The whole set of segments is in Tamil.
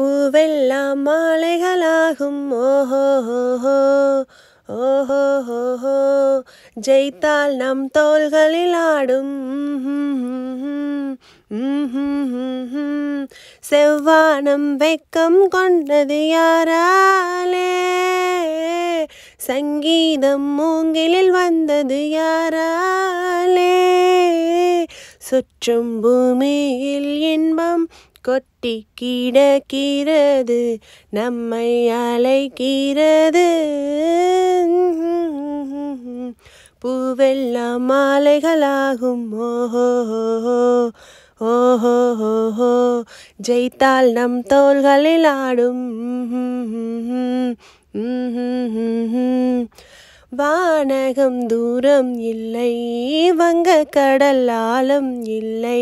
பூவெல்லாம் மாலைகளாகும் ஓஹோ ஓஹோஹோஹோ ஜெயித்தால் நம் தோள்களில் ஆடும் செவ்வானம் வெக்கம் கொண்டது யாராலே சங்கீதம் மூங்கிலில் வந்தது யாராலே சுற்றும் பூமியில் இன்பம் கொட்டி கிடக்கிறது நம்மை அழைக்கிறது பூவெல்லாம் மாலைகளாகும் ஓஹோ ஓஹோ ஜெயித்தால் நம் தோள்களில் ஆடும் ம் வானகம் தூரம் இல்லை வங்க கடலாலும் இல்லை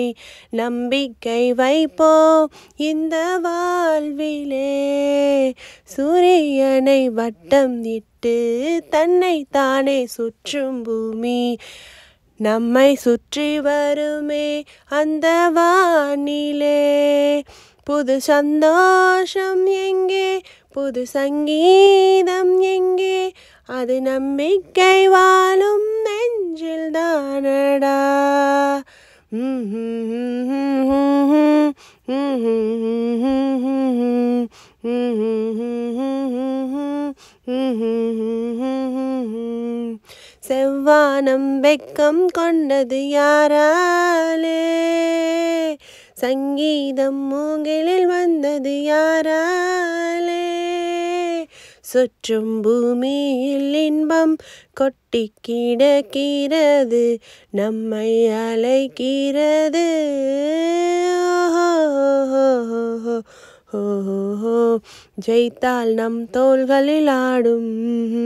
நம்பிக்கை வைப்போம் இந்த வாழ்விலே சூரியனை வட்டம் இட்டு தன்னை தானே சுற்றும் பூமி நம்மை சுற்றி வருமே அந்த வானிலே புது சந்தோஷம் எங்கே புது சங்கீதம் எங்கே அது நம்பிக்கை வாழும் நெஞ்சில் தானடா செவ்வானம் வெக்கம் கொண்டது யாராலே சங்கீதம் மூங்கிலில் வந்தது யாராலே சுற்றும் பூமியில் இன்பம் கொட்டி கிடக்கிறது நம்மை அலைக்கிறது ஜெயித்தால் நம் தோள்களில் ஆடும்